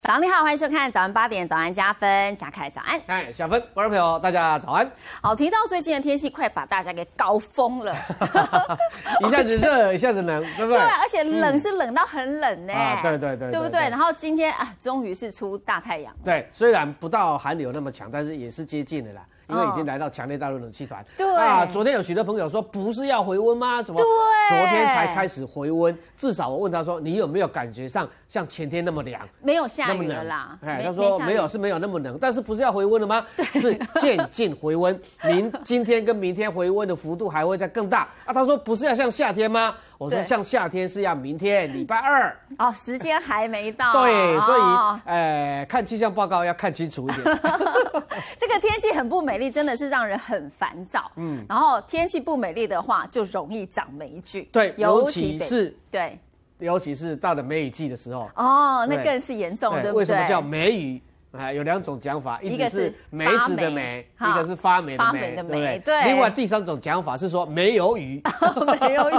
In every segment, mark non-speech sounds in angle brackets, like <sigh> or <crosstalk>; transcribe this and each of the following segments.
早上你好，欢迎收看早上八点早安加分，加凯早安，嗨，小芬，观众朋友大家早安。好，提到最近的天气，快把大家给搞疯了，<laughs> <laughs> 一下子热，一下子冷，对不对？对，而且冷是冷到很冷呢，对对对，对不对？然后今天啊，终于是出大太阳，对，虽然不到寒流那么强，但是也是接近的啦。因为已经来到强烈大陆冷气团，啊，昨天有许多朋友说不是要回温吗？怎么昨天才开始回温？至少我问他说，你有没有感觉上像前天那么凉？没有下雨了啦。哎，他说没有是没有那么冷，但是不是要回温了吗？是渐进回温，明今天跟明天回温的幅度还会再更大。啊，他说不是要像夏天吗？我说像夏天是要明天礼拜二哦，时间还没到。对，所以呃，看气象报告要看清楚一点。<laughs> <laughs> 这个天气很不美丽，真的是让人很烦躁。嗯，然后天气不美丽的话，就容易长霉菌。对，尤其是对，尤其是到了梅雨季的时候，哦，那更是严重，对不对？为什么叫梅雨？啊，有两种讲法，一个是梅子的梅，一个是发霉的霉，对不对？另外第三种讲法是说没有雨，<laughs> 没有雨。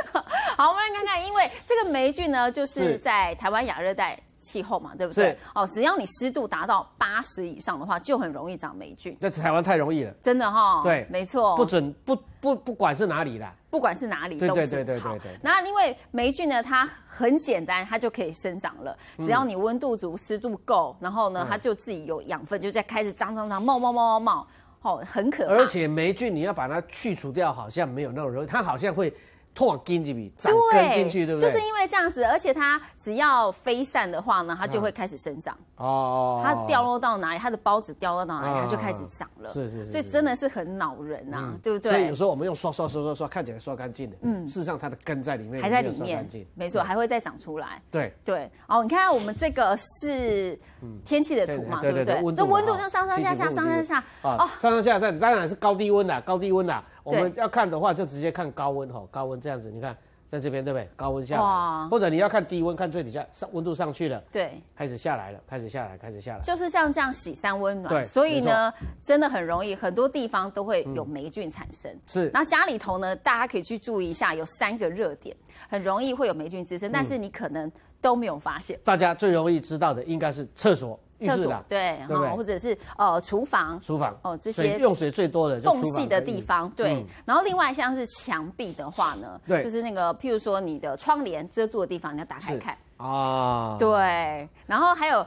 <laughs> 好，我们来看看，因为这个霉菌呢，就是在台湾亚热带。气候嘛，对不对？哦，只要你湿度达到八十以上的话，就很容易长霉菌。在台湾太容易了，真的哈。对，没错。不准不不，不管是哪里的，不管是哪里，对对对对对对。那因为霉菌呢，它很简单，它就可以生长了。只要你温度足、湿度够，然后呢，它就自己有养分，就在开始长、长、长、冒、冒、冒、冒、冒。哦，很可怕。而且霉菌你要把它去除掉，好像没有那么容易，它好像会。拖进去，扎根进去，对不对？就是因为这样子，而且它只要飞散的话呢，它就会开始生长。哦，它掉落到哪里，它的孢子掉落到哪里，它就开始长了。是是。所以真的是很恼人啊，对不对？所以有时候我们用刷刷刷刷刷，看起来刷干净的，嗯，事实上它的根在里面还在里面，没错，还会再长出来。对对。哦，你看我们这个是天气的图嘛，对不对？这温度就上上下下，上上下。哦，上上下下，当然是高低温啦，高低温啦。我们要看的话，就直接看高温哈，高温这样子。你看在这边对不对？高温下，或者你要看低温，看最底下上温度上去了，对，开始下来了，开始下来，开始下来，就是像这样洗三温暖。对，所以呢，真的很容易，很多地方都会有霉菌产生。是，那家里头呢，大家可以去注意一下，有三个热点，很容易会有霉菌滋生，但是你可能都没有发现。大家最容易知道的应该是厕所。浴室的对哈，或者是呃厨房厨房哦这些用水最多的缝隙的地方对。然后另外像是墙壁的话呢，对，就是那个譬如说你的窗帘遮住的地方，你要打开看啊。对，然后还有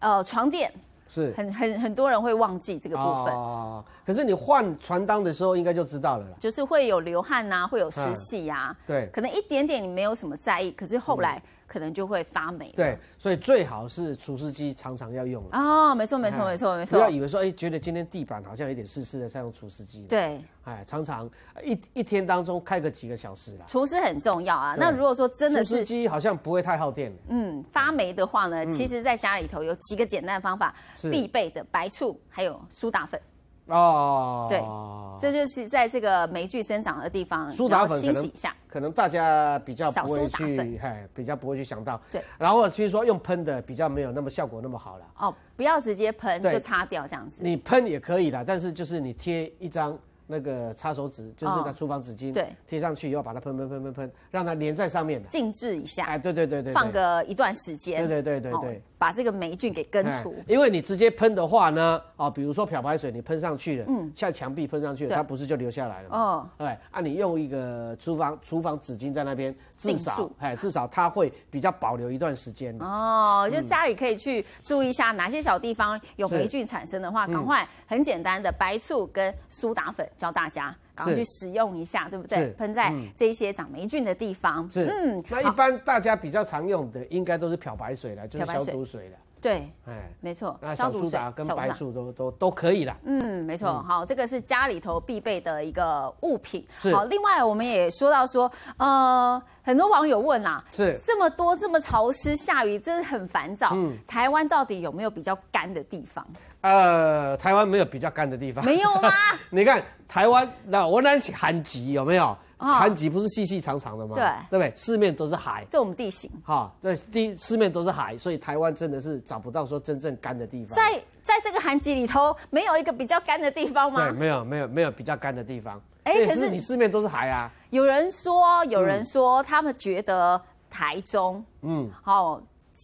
呃床垫是很很很多人会忘记这个部分哦、可是你换床单的时候应该就知道了啦，就是会有流汗啊，会有湿气啊，对，可能一点点你没有什么在意，可是后来。可能就会发霉，对，所以最好是除湿机常常要用了啊，没错没错没错没错，不要以为说哎觉得今天地板好像有点湿湿的，再用除湿机，对，哎常常一一天当中开个几个小时啦，除湿很重要啊，那如果说真的是除湿机好像不会太耗电，嗯，发霉的话呢，其实在家里头有几个简单方法，必备的白醋还有苏打粉。哦，对，这就是在这个霉菌生长的地方，然后清洗一下。可能大家比较不会去，嗨，比较不会去想到。对，然后听说用喷的比较没有那么效果那么好了。哦，不要直接喷，就擦掉这样子。你喷也可以的，但是就是你贴一张。那个擦手纸，就是个厨房纸巾，对，贴上去以后把它喷喷喷喷喷，让它粘在上面，静置一下，哎，对对对对，放个一段时间，对对对对对，把这个霉菌给根除。因为你直接喷的话呢，啊，比如说漂白水你喷上去了，嗯，像墙壁喷上去了，它不是就流下来了？哦，对，啊，你用一个厨房厨房纸巾在那边，至少，哎，至少它会比较保留一段时间。哦，就家里可以去注意一下哪些小地方有霉菌产生的话，赶快很简单的白醋跟苏打粉。教大家，然后去使用一下，对不对？喷在这些长霉菌的地方。是，嗯，那一般大家比较常用的，应该都是漂白水了，就是消毒水了。对，哎，没错，那小苏打跟白醋都都都可以的。嗯，没错，好，这个是家里头必备的一个物品。好，另外我们也说到说，呃，很多网友问啊，是这么多这么潮湿下雨，真的很烦躁。嗯，台湾到底有没有比较干的地方？呃，台湾没有比较干的地方，没有啊。<laughs> 你看台湾，那我那是寒极，有没有？残疾不是细细长长的吗？对，对不对？四面都是海，这我们地形哈。对，第四面都是海，所以台湾真的是找不到说真正干的地方。在在这个寒极里头，没有一个比较干的地方吗？对，没有，没有，没有比较干的地方。哎，可是你四面都是海啊。有人说，有人说，他们觉得台中，嗯，好，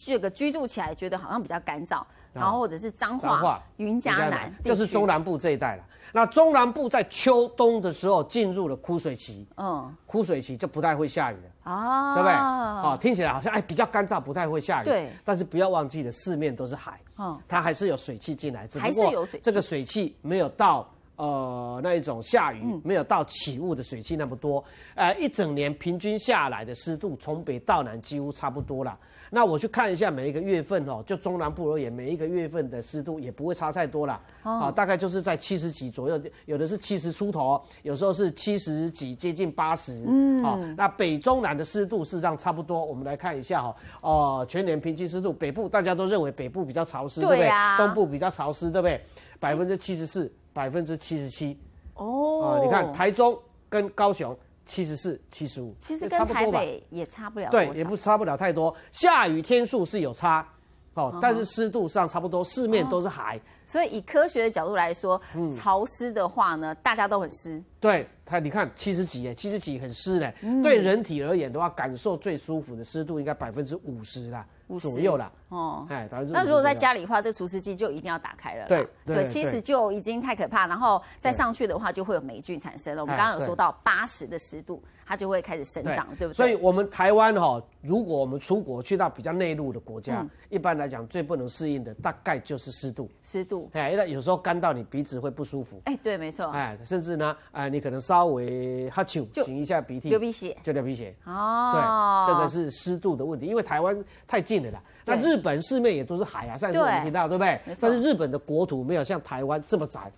这个居住起来觉得好像比较干燥。然后或者是彰化、云嘉南，就是中南部这一带了。那中南部在秋冬的时候进入了枯水期，嗯，枯水期就不太会下雨了，啊，对不对？啊，听起来好像哎比较干燥，不太会下雨。对，但是不要忘记了，四面都是海，嗯，它还是有水汽进来，只不过这个水汽没有到呃那一种下雨，没有到起雾的水汽那么多。呃，一整年平均下来的湿度，从北到南几乎差不多了。那我去看一下每一个月份哦，就中南部而言，每一个月份的湿度也不会差太多啦。啊，大概就是在七十几左右，有的是七十出头，有时候是七十几接近八十，嗯，啊，那北中南的湿度事实上差不多，我们来看一下哈，呃，全年平均湿度，北部大家都认为北部比较潮湿，对不对？东部比较潮湿，对不对？百分之七十四，百分之七十七，哦，啊，你看台中跟高雄。七十四、七十五，其实跟台北也差不了，对，也不差不了太多。下雨天数是有差，哦，但是湿度上差不多，四面都是海，所以以科学的角度来说，潮湿的话呢，大家都很湿。对它你看七十几耶，七十几很湿嘞，对人体而言的话，感受最舒服的湿度应该百分之五十啦。左右啦，哦，哎，那如果在家里的话，这除湿机就一定要打开了，对，对，其实就已经太可怕，然后再上去的话，就会有霉菌产生了。我们刚刚有说到八十的湿度。它就会开始生长，对不对？所以我们台湾哈，如果我们出国去到比较内陆的国家，一般来讲最不能适应的大概就是湿度。湿度，哎，因有时候干到你鼻子会不舒服。哎，对，没错。哎，甚至呢，哎，你可能稍微哈啾擤一下鼻涕，流鼻血，就流鼻血。哦，对，这个是湿度的问题，因为台湾太近了啦。那日本四面也都是海啊，上次我们提到对不对？但是日本的国土没有像台湾这么窄，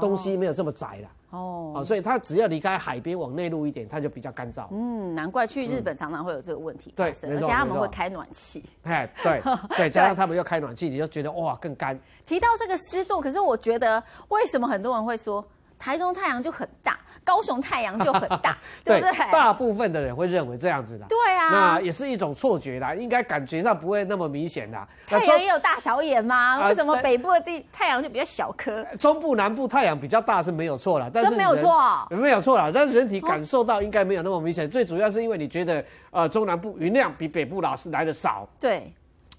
东西没有这么窄了。哦，啊，所以它只要离开海边往内陆一点，它就比较干燥。嗯，难怪去日本常常会有这个问题，对，而且他们会开暖气。哎，<laughs> 对，对，加上他们又开暖气，你就觉得哇，更干。提到这个湿度，可是我觉得为什么很多人会说台中太阳就很大，高雄太阳就很大，<laughs> 对不对？大部分的人会认为这样子的，对。那也是一种错觉啦，应该感觉上不会那么明显的。太阳也有大小眼吗？为什么北部的地太阳就比较小颗？中部、南部太阳比较大是没有错啦，是没有错，没有错了。但是人体感受到应该没有那么明显，最主要是因为你觉得，呃，中南部云量比北部老是来的少。对。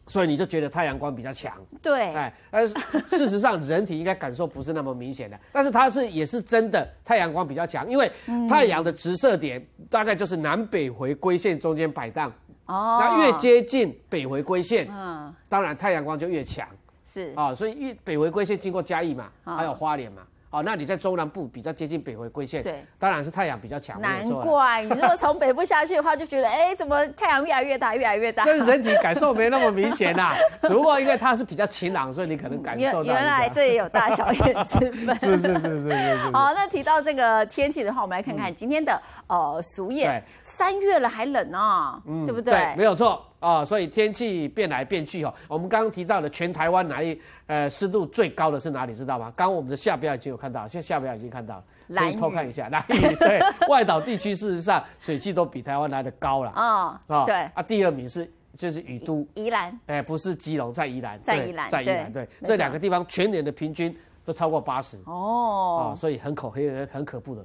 所以你就觉得太阳光比较强，对，哎，但是事实上，人体应该感受不是那么明显的，但是它是也是真的太阳光比较强，因为太阳的直射点大概就是南北回归线中间摆荡，哦，那越接近北回归线，嗯，当然太阳光就越强，是啊，所以越北回归线经过嘉义嘛，还有花莲嘛。哦，那你在中南部比较接近北回归线，对，当然是太阳比较强。难怪你如果从北部下去的话，就觉得哎，怎么太阳越来越大，越来越大。但是人体感受没那么明显只不过因为它是比较晴朗，所以你可能感受到。原来这也有大小日子。<laughs> 是是是是是。好，那提到这个天气的话，我们来看看今天的呃，暑夜，三月了还冷呢，对不对？对，没有错。啊，所以天气变来变去哈。我们刚刚提到的全台湾哪里，呃，湿度最高的是哪里？知道吗？刚刚我们的下标已经有看到，现在下标已经看到，了。来，偷看一下。来，对，<laughs> 外岛地区事实上水汽都比台湾来的高了。啊啊，对啊，第二名是就是宜都，宜兰，哎，不是基隆，在宜兰，在宜兰，在宜兰。对，这两个地方全年的平均都超过八十。哦所以很可黑、很很可怖的。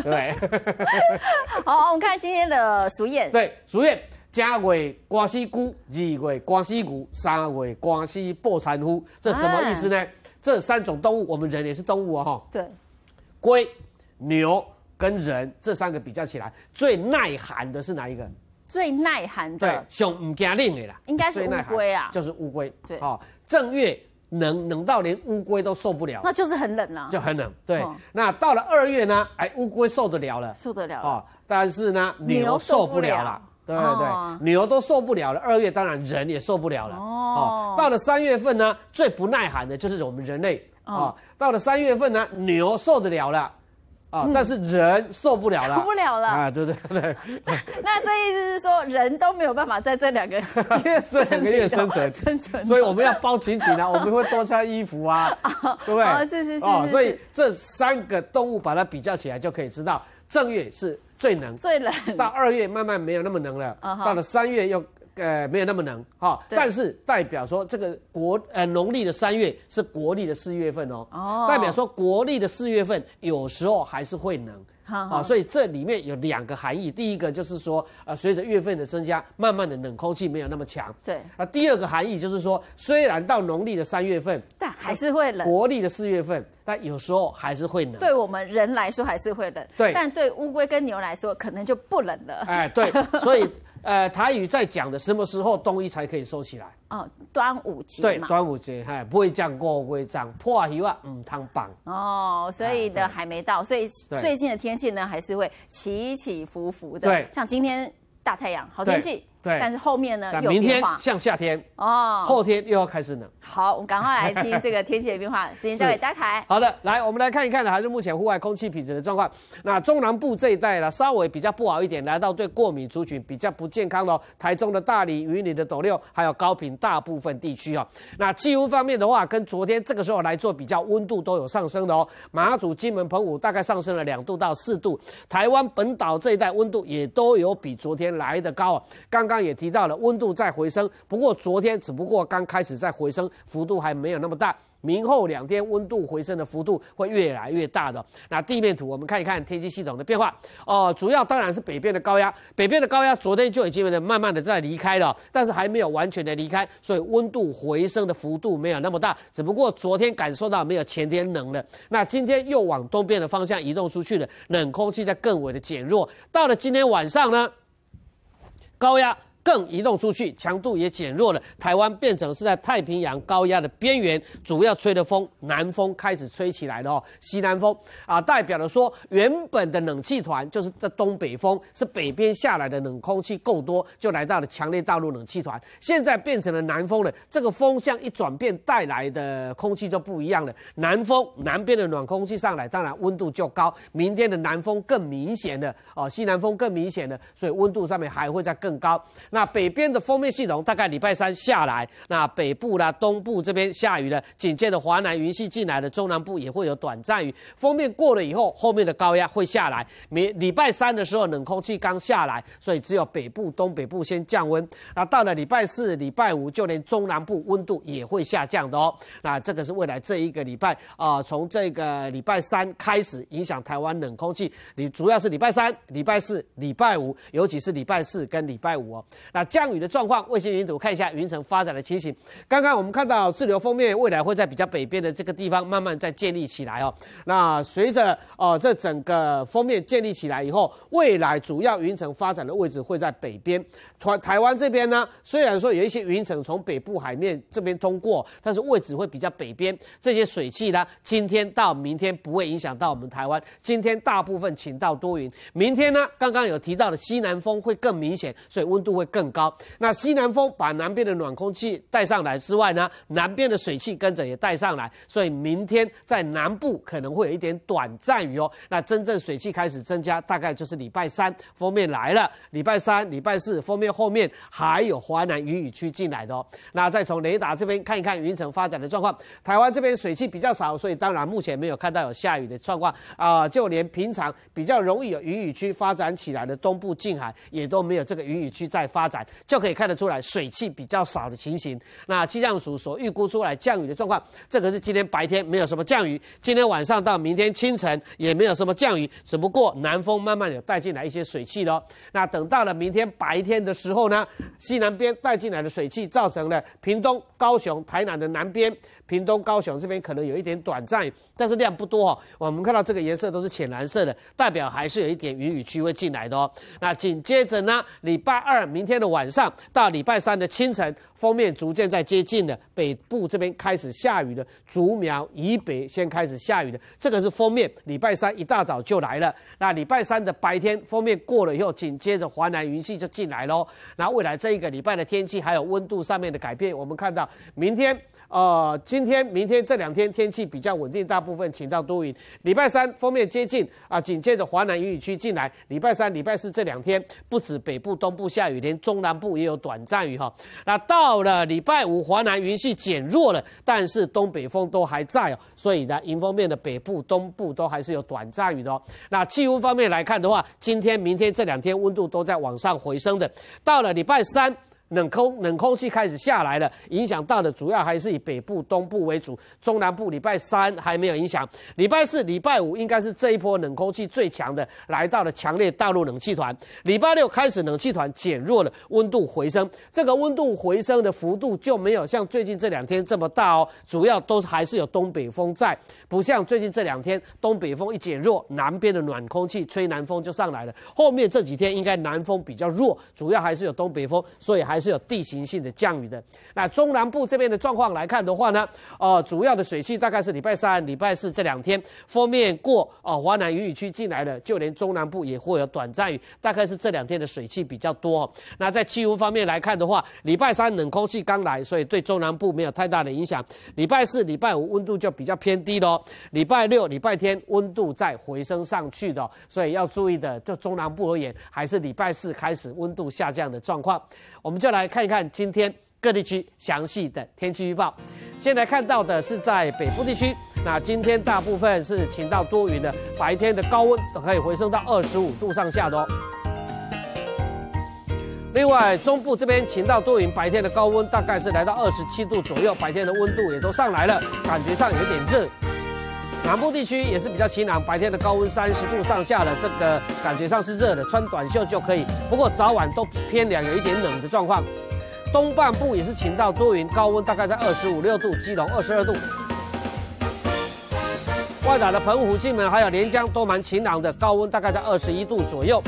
对。<laughs> 好，我们看今天的俗燕。对，俗燕。家鬼、瓜西姑，二鬼、瓜西姑，三鬼、瓜西破产夫，这什么意思呢？这三种动物，我们人也是动物哦，哈，对，龟、牛跟人这三个比较起来，最耐寒的是哪一个？最耐寒的，熊唔加冷的啦，应该是乌龟啊，就是乌龟。对，哦，正月冷冷到连乌龟都受不了，那就是很冷啊，就很冷。对，那到了二月呢？哎，乌龟受得了了，受得了哦，但是呢，牛受不了了。对对，牛都受不了了，二月当然人也受不了了。哦，到了三月份呢，最不耐寒的就是我们人类。啊，到了三月份呢，牛受得了了，啊，但是人受不了了。受不了了。啊，对对对。<laughs> 那这意思是说，人都没有办法在这两个月、<laughs> 这两个月生存、生存。所以我们要包紧紧啊，我们会多穿衣服啊，<laughs> 对不对？是是是。所以这三个动物把它比较起来，就可以知道。正月是最能，最冷，到二月慢慢没有那么冷了，到了三月又。呃，没有那么冷哈，但是代表说这个国呃农历的三月是国历的四月份哦，代表说国历的四月份有时候还是会冷，好，所以这里面有两个含义，第一个就是说呃随着月份的增加，慢慢的冷空气没有那么强，对，那第二个含义就是说虽然到农历的三月份，但还是会冷，国历的四月份，但有时候还是会冷，对我们人来说还是会冷，对，但对乌龟跟牛来说可能就不冷了，哎，对，所以。呃，台语在讲的什么时候冬衣才可以收起来？哦，端午节对，端午节哈不会降样过，会这破啊，希望唔太棒哦。所以呢，还没到，所以最近的天气呢，还是会起起伏伏的。对，像今天大太阳，好天气。对，但是后面呢明天像夏天哦，后天又要开始冷。好，我们赶快来听这个天气的变化，<laughs> 时间交给嘉凯。好的，来，我们来看一看的，还是目前户外空气品质的状况。那中南部这一带呢，稍微比较不好一点，来到对过敏族群比较不健康的，台中的大理、云林的斗六，还有高屏大部分地区哦。那气温方面的话，跟昨天这个时候来做比较，温度都有上升的哦。马祖、金门、澎湖大概上升了两度到四度，台湾本岛这一带温度也都有比昨天来的高啊。刚刚。刚也提到了温度在回升，不过昨天只不过刚开始在回升，幅度还没有那么大。明后两天温度回升的幅度会越来越大的。那地面图我们看一看天气系统的变化哦，主要当然是北边的高压，北边的高压昨天就已经的慢慢的在离开了，但是还没有完全的离开，所以温度回升的幅度没有那么大。只不过昨天感受到没有前天冷了，那今天又往东边的方向移动出去了，冷空气在更为的减弱。到了今天晚上呢？高压。更移动出去，强度也减弱了。台湾变成是在太平洋高压的边缘，主要吹的风南风开始吹起来了哦，西南风啊，代表了说原本的冷气团就是在东北风，是北边下来的冷空气够多，就来到了强烈大陆冷气团。现在变成了南风了，这个风向一转变，带来的空气就不一样了。南风南边的暖空气上来，当然温度就高。明天的南风更明显了哦，西南风更明显了，所以温度上面还会再更高。那北边的封面系统大概礼拜三下来，那北部啦、东部这边下雨了。紧接着华南云系进来的中南部也会有短暂雨。封面过了以后，后面的高压会下来。明礼拜三的时候冷空气刚下来，所以只有北部、东北部先降温。那到了礼拜四、礼拜五，就连中南部温度也会下降的哦。那这个是未来这一个礼拜啊，从这个礼拜三开始影响台湾冷空气，你主要是礼拜三、礼拜四、礼拜五，尤其是礼拜四跟礼拜五哦。那降雨的状况，卫星云图看一下云层发展的情形。刚刚我们看到滞留封面，未来会在比较北边的这个地方慢慢在建立起来哦。那随着呃这整个封面建立起来以后，未来主要云层发展的位置会在北边。台台湾这边呢，虽然说有一些云层从北部海面这边通过，但是位置会比较北边。这些水汽呢，今天到明天不会影响到我们台湾。今天大部分晴到多云，明天呢，刚刚有提到的西南风会更明显，所以温度会。更高。那西南风把南边的暖空气带上来之外呢，南边的水汽跟着也带上来，所以明天在南部可能会有一点短暂雨哦。那真正水汽开始增加，大概就是礼拜三封面来了。礼拜三、礼拜四封面后面还有华南雨雨区进来的哦。那再从雷达这边看一看云层发展的状况，台湾这边水汽比较少，所以当然目前没有看到有下雨的状况啊。就连平常比较容易有雨雨区发展起来的东部近海，也都没有这个雨雨区在发。发展就可以看得出来，水汽比较少的情形。那气象署所预估出来降雨的状况，这可是今天白天没有什么降雨，今天晚上到明天清晨也没有什么降雨，只不过南风慢慢有带进来一些水汽咯。那等到了明天白天的时候呢，西南边带进来的水汽造成了屏东、高雄、台南的南边。屏东、高雄这边可能有一点短暂，但是量不多哦。我们看到这个颜色都是浅蓝色的，代表还是有一点云雨区会进来的哦。那紧接着呢，礼拜二明天的晚上到礼拜三的清晨，封面逐渐在接近了，北部这边开始下雨了，竹苗以北先开始下雨的。这个是封面，礼拜三一大早就来了。那礼拜三的白天，封面过了以后，紧接着华南云系就进来喽。那未来这一个礼拜的天气还有温度上面的改变，我们看到明天。呃，今天、明天这两天天气比较稳定，大部分晴到多云。礼拜三封面接近啊，紧接着华南云雨区进来。礼拜三、礼拜四这两天，不止北部、东部下雨，连中南部也有短暂雨哈。那到了礼拜五，华南云系减弱了，但是东北风都还在哦，所以呢，迎风面的北部、东部都还是有短暂雨的哦。那气温方面来看的话，今天、明天这两天温度都在往上回升的。到了礼拜三。冷空冷空气开始下来了，影响大的主要还是以北部、东部为主，中南部礼拜三还没有影响，礼拜四、礼拜五应该是这一波冷空气最强的，来到了强烈大陆冷气团。礼拜六开始冷气团减弱了，温度回升，这个温度回升的幅度就没有像最近这两天这么大哦，主要都还是有东北风在，不像最近这两天东北风一减弱，南边的暖空气吹南风就上来了，后面这几天应该南风比较弱，主要还是有东北风，所以还。还是有地形性的降雨的。那中南部这边的状况来看的话呢，呃，主要的水汽大概是礼拜三、礼拜四这两天，封面过啊华南云雨区进来了，就连中南部也会有短暂雨。大概是这两天的水汽比较多。那在气温方面来看的话，礼拜三冷空气刚来，所以对中南部没有太大的影响。礼拜四、礼拜五温度就比较偏低喽。礼拜六、礼拜天温度在回升上去的，所以要注意的，就中南部而言，还是礼拜四开始温度下降的状况。我们就来看一看今天各地区详细的天气预报。先来看到的是在北部地区，那今天大部分是晴到多云的，白天的高温可以回升到二十五度上下哦。另外，中部这边晴到多云，白天的高温大概是来到二十七度左右，白天的温度也都上来了，感觉上有点热。南部地区也是比较晴朗，白天的高温三十度上下的这个感觉上是热的，穿短袖就可以。不过早晚都偏凉，有一点冷的状况。东半部也是晴到多云，高温大概在二十五六度，基隆二十二度。外岛的澎湖、金门还有连江都蛮晴朗的，高温大概在二十一度左右。